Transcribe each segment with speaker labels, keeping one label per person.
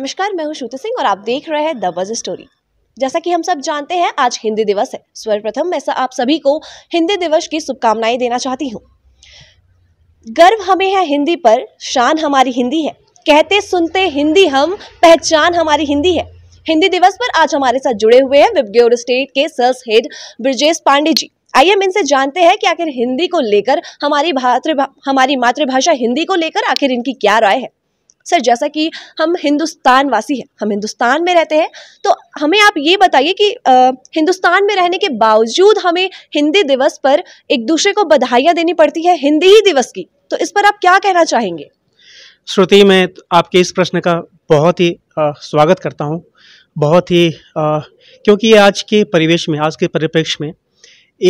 Speaker 1: नमस्कार मैं हूं श्रुति सिंह और आप देख रहे हैं द बज स्टोरी जैसा कि हम सब जानते हैं आज हिंदी दिवस है सर्वप्रथम मैं आप सभी को हिंदी दिवस की शुभकामनाएं देना चाहती हूँ गर्व हमें है हिंदी पर शान हमारी हिंदी है कहते सुनते हिंदी हम पहचान हमारी हिंदी है हिंदी दिवस पर आज हमारे साथ जुड़े हुए हैं विबग्योर स्टेट के सर्स हेड ब्रजेश पांडे जी आइए हम इनसे जानते हैं कि आखिर हिंदी को लेकर हमारी भातृ हमारी मातृभाषा हिंदी को लेकर आखिर इनकी क्या राय है सर जैसा कि हम हिंदुस्तान वासी हैं हम हिंदुस्तान में रहते हैं तो हमें आप ये बताइए कि आ, हिंदुस्तान में रहने के बावजूद हमें हिंदी दिवस पर एक दूसरे को बधाइयाँ देनी पड़ती है हिंदी ही दिवस की तो इस पर आप क्या कहना चाहेंगे
Speaker 2: श्रुति मैं तो आपके इस प्रश्न का बहुत ही आ, स्वागत करता हूँ बहुत ही आ, क्योंकि आज के परिवेश में आज के परिप्रेक्ष्य में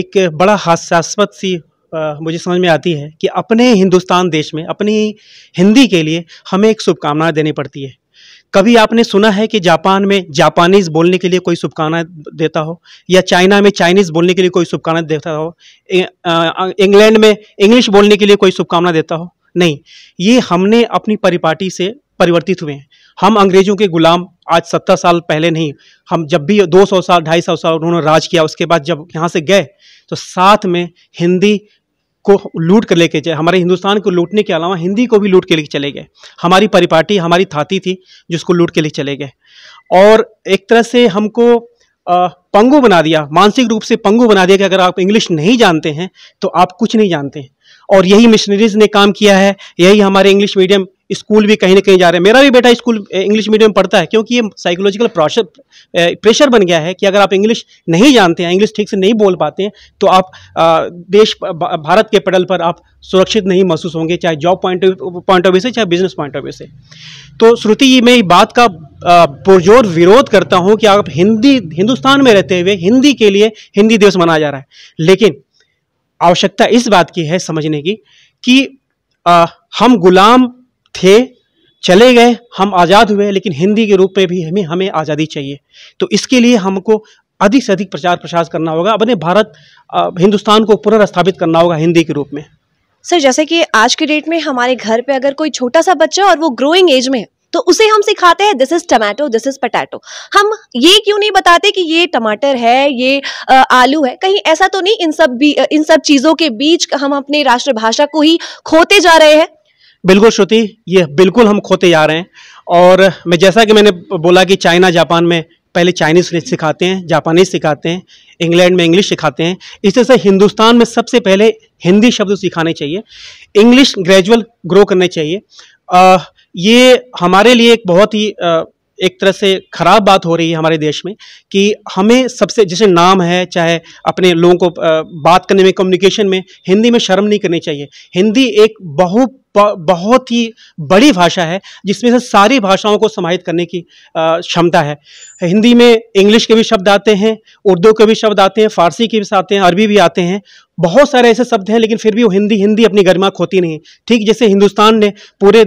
Speaker 2: एक बड़ा हास्यास्पद सी आ, मुझे समझ में आती है कि अपने हिंदुस्तान देश में अपनी हिंदी के लिए हमें एक शुभकामना देनी पड़ती है कभी आपने सुना है कि जापान में जापानीज़ बोलने के लिए कोई शुभकामना देता हो या चाइना में चाइनीज़ बोलने के लिए कोई शुभकामना देता हो इंग्लैंड में इंग्लिश बोलने के लिए कोई शुभकामना देता हो नहीं ये हमने अपनी परिपाटी से परिवर्तित हुए हैं हम अंग्रेजों के गुलाम आज सत्तर साल पहले नहीं हम जब भी सौ साल ढाई सौ साल उन्होंने राज किया उसके बाद जब यहाँ से गए तो साथ में हिंदी को लूट कर लेके जाए हमारे हिंदुस्तान को लूटने के अलावा हिंदी को भी लूट के लेके चले गए हमारी परिपाटी हमारी थाती थी जिसको लूट के लेके चले गए और एक तरह से हमको पंगु बना दिया मानसिक रूप से पंगु बना दिया कि अगर आप इंग्लिश नहीं जानते हैं तो आप कुछ नहीं जानते हैं और यही मिशनरीज ने काम किया है यही हमारे इंग्लिश मीडियम स्कूल भी कहीं ना कहीं जा रहे हैं मेरा भी बेटा स्कूल इंग्लिश मीडियम पढ़ता है क्योंकि ये साइकोलॉजिकल प्रेशर बन गया है कि अगर आप इंग्लिश नहीं जानते हैं इंग्लिश ठीक से नहीं बोल पाते हैं तो आप देश भारत के पेडल पर आप सुरक्षित नहीं महसूस होंगे चाहे job point point of view से चाहे बिजनेस पॉइंट ऑफ व्यू से तो श्रुति मैं बात का पुरजोर विरोध करता हूँ कि आप हिंदी हिंदुस्तान में रहते हुए हिंदी के लिए हिंदी दिवस मनाया जा रहा है लेकिन आवश्यकता इस बात की है समझने की कि आ, हम गुलाम थे चले गए हम आज़ाद हुए लेकिन हिंदी के रूप में भी हमें हमें आज़ादी चाहिए तो इसके लिए हमको अधिक से अधिक प्रचार प्रसार करना होगा अपने भारत हिंदुस्तान को पुनर्स्थापित करना होगा हिंदी के रूप में
Speaker 1: सर जैसे कि आज के डेट में हमारे घर पे अगर कोई छोटा सा बच्चा और वो ग्रोइंग एज में है तो उसे हम सिखाते हैं this is tomato this is potato हम ये क्यों नहीं बताते कि ये टमाटर है ये आलू है कहीं ऐसा तो नहीं इन सब इन सब चीजों के बीच हम अपने राष्ट्रभाषा को ही खोते जा रहे हैं
Speaker 2: बिल्कुल श्रुति ये बिल्कुल हम खोते जा रहे हैं और मैं जैसा कि मैंने बोला कि चाइना जापान में पहले चाइनीज़ सिखाते हैं जापानीज सिखाते हैं इंग्लैंड में इंग्लिश सिखाते हैं इस तरह से हिंदुस्तान में सबसे पहले हिंदी शब्द सिखाने चाहिए इंग्लिश ग्रेजुअल ग्रो करने चाहिए आ, ये हमारे लिए एक बहुत ही आ, एक तरह से खराब बात हो रही है हमारे देश में कि हमें सबसे जैसे नाम है चाहे अपने लोगों को बात करने में कम्युनिकेशन में हिंदी में शर्म नहीं करनी चाहिए हिंदी एक बहु बहुत ही बड़ी भाषा है जिसमें से सारी भाषाओं को समाहित करने की क्षमता है हिंदी में इंग्लिश के भी शब्द आते हैं उर्दू के भी शब्द आते हैं फारसी के भी आते हैं अरबी भी आते हैं बहुत सारे ऐसे शब्द हैं लेकिन फिर भी वो हिंदी हिंदी अपनी गरिमा खोती नहीं ठीक जैसे हिंदुस्तान ने पूरे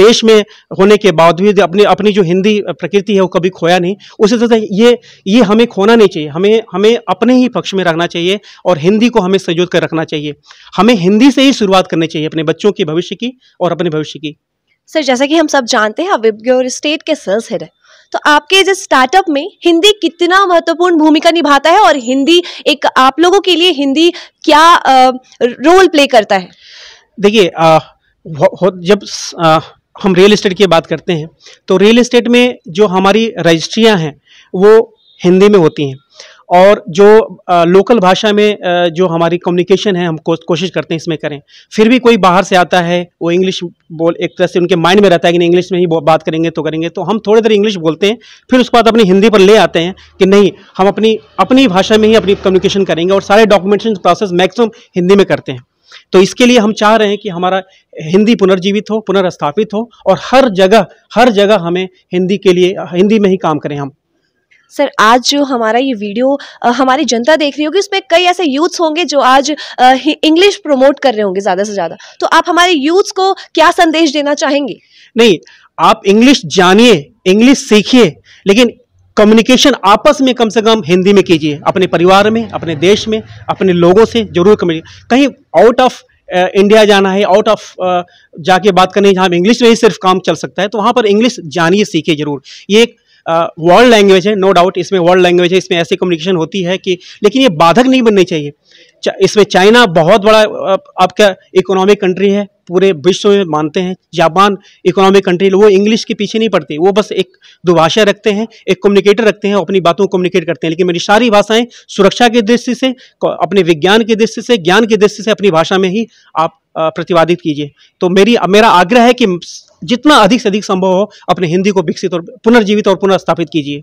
Speaker 2: देश में होने के बावजूद अपनी अपनी जो हिंदी प्रकृति है वो कभी खोया नहीं उसी तरह से ये ये हमें खोना नहीं चाहिए हमें हमें अपने ही पक्ष में रखना चाहिए और हिंदी को हमें संजोत कर रखना चाहिए हमें हिंदी से ही शुरुआत करनी चाहिए अपने बच्चों के भविष्य की और अपने भविष्य की
Speaker 1: सर जैसा कि हम सब जानते हैं स्टेट के सेल्स है तो आपके इस स्टार्टअप में हिंदी कितना महत्वपूर्ण भूमिका निभाता है और हिंदी एक आप लोगों के लिए हिंदी क्या रोल प्ले करता है
Speaker 2: देखिए जब आ, हम रियल इस्टेट की बात करते हैं तो रियल इस्टेट में जो हमारी रजिस्ट्रियाँ हैं वो हिंदी में होती हैं और जो लोकल भाषा में जो हमारी कम्युनिकेशन है हम कोशिश करते हैं इसमें करें फिर भी कोई बाहर से आता है वो इंग्लिश बोल एक तरह से उनके माइंड में रहता है कि इंग्लिश में ही बात करेंगे तो करेंगे तो हम थोड़ी देर इंग्लिश बोलते हैं फिर उसके बाद अपनी हिंदी पर ले आते हैं कि नहीं हम अपनी अपनी भाषा में ही अपनी कम्युनिकेशन करेंगे और सारे डॉक्यूमेंटेशन प्रोसेस मैक्सिमम हिंदी में करते हैं तो इसके लिए हम चाह रहे हैं कि हमारा हिंदी पुनर्जीवित हो पुनर्स्थापित हो और हर जगह हर जगह हमें हिंदी के लिए हिंदी में ही काम करें हम
Speaker 1: सर आज जो हमारा ये वीडियो हमारी जनता देख रही होगी उसमें कई ऐसे यूथ्स होंगे जो आज इंग्लिश प्रमोट कर रहे होंगे ज़्यादा से ज़्यादा तो आप हमारे यूथ्स को क्या संदेश देना चाहेंगे
Speaker 2: नहीं आप इंग्लिश जानिए इंग्लिश सीखिए लेकिन कम्युनिकेशन आपस में कम से कम हिंदी में कीजिए अपने परिवार में अपने देश में अपने लोगों से जरूर कम्युनिकेट कहीं आउट ऑफ इंडिया जाना है आउट ऑफ जाके बात करनी है जहाँ इंग्लिश में ही सिर्फ काम चल सकता है तो वहाँ पर इंग्लिश जानिए सीखिए जरूर ये एक वर्ल्ड लैंग्वेज है नो डाउट इसमें वर्ल्ड लैंग्वेज है इसमें ऐसी कम्युनिकेशन होती है कि लेकिन ये बाधक नहीं बननी चाहिए इसमें चाइना बहुत बड़ा आपका इकोनॉमिक कंट्री है पूरे विश्व में मानते हैं जापान इकोनॉमिक कंट्री वो इंग्लिश के पीछे नहीं पड़ती वो बस एक दुभाषा रखते हैं एक कम्युनिकेटर रखते हैं अपनी बातों को कम्युनिकेट करते हैं लेकिन मेरी सारी भाषाएं सुरक्षा की दृष्टि से अपने विज्ञान की दृष्टि से ज्ञान की दृष्टि से अपनी भाषा में ही आप प्रतिपादित कीजिए तो मेरी मेरा आग्रह है कि जितना अधिक से अधिक संभव हो अपने हिंदी को विकसित और पुनर्जीवित और पुनर्स्थापित कीजिए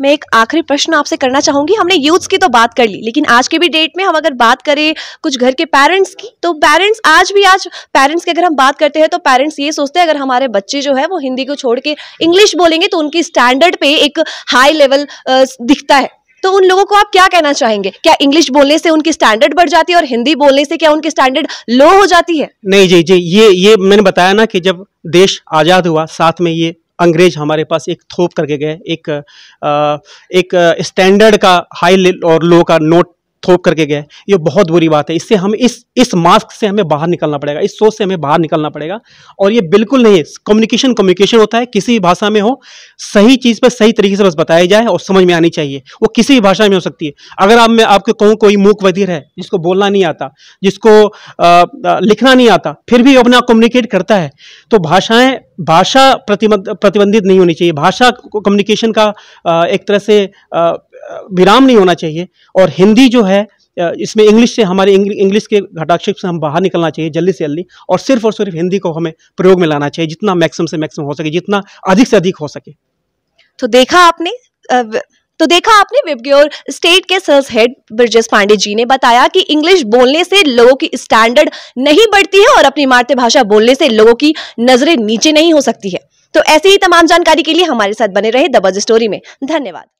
Speaker 1: मैं एक आखिरी प्रश्न आपसे करना चाहूंगी हमने यूथ्स की तो बात कर ली लेकिन आज के भी डेट में हम अगर बात करें कुछ घर के पेरेंट्स की तो पेरेंट्स आज भी आज पेरेंट्स की अगर हम बात करते हैं तो पेरेंट्स ये सोचते हैं अगर हमारे बच्चे जो है वो हिंदी को छोड़ के इंग्लिश बोलेंगे तो उनकी स्टैंडर्ड पे एक हाई लेवल दिखता है तो उन लोगों को आप क्या कहना चाहेंगे क्या इंग्लिश बोलने से उनकी स्टैंडर्ड बढ़ जाती है और हिंदी बोलने से क्या उनकी स्टैंडर्ड लो हो जाती है
Speaker 2: नहीं जी जी ये ये मैंने बताया ना कि जब देश आज़ाद हुआ साथ में ये अंग्रेज हमारे पास एक थोप करके गए एक आ, एक स्टैंडर्ड का हाई और लो का नोट थोप करके गए ये बहुत बुरी बात है इससे हम इस इस मास्क से हमें बाहर निकलना पड़ेगा इस सोच से हमें बाहर निकलना पड़ेगा और ये बिल्कुल नहीं है कम्युनिकेशन कम्युनिकेशन होता है किसी भी भाषा में हो सही चीज़ पर सही तरीके से बस बताया जाए और समझ में आनी चाहिए वो किसी भी भाषा में हो सकती है अगर आप मैं आपके कहूँ कोई मूक वजीर है जिसको बोलना नहीं आता जिसको आ, आ, लिखना नहीं आता फिर भी अपना कम्युनिकेट करता है तो भाषाएँ भाषा प्रतिबंधित नहीं होनी चाहिए भाषा कम्युनिकेशन का एक तरह से विराम नहीं होना चाहिए और हिंदी जो है इसमें इंग्लिश से हमारे इंग्लिश के घटाक्षेप से हम बाहर निकलना चाहिए जल्दी से जल्दी और सिर्फ और सिर्फ हिंदी को हमें प्रयोग में लाना चाहिए जितना मैक्सिमम से मैक्सिमम हो सके जितना अधिक से अधिक हो सके
Speaker 1: तो देखा आपने तो देखा आपने विबग्योर स्टेट के सेल्स हेड ब्रिजेस पांडे जी ने बताया कि इंग्लिश बोलने से लोगों की स्टैंडर्ड नहीं बढ़ती है और अपनी मातृभाषा बोलने से लोगों की नजरें नीचे नहीं हो सकती है तो ऐसी ही तमाम जानकारी के लिए हमारे साथ बने रहे दबज स्टोरी में धन्यवाद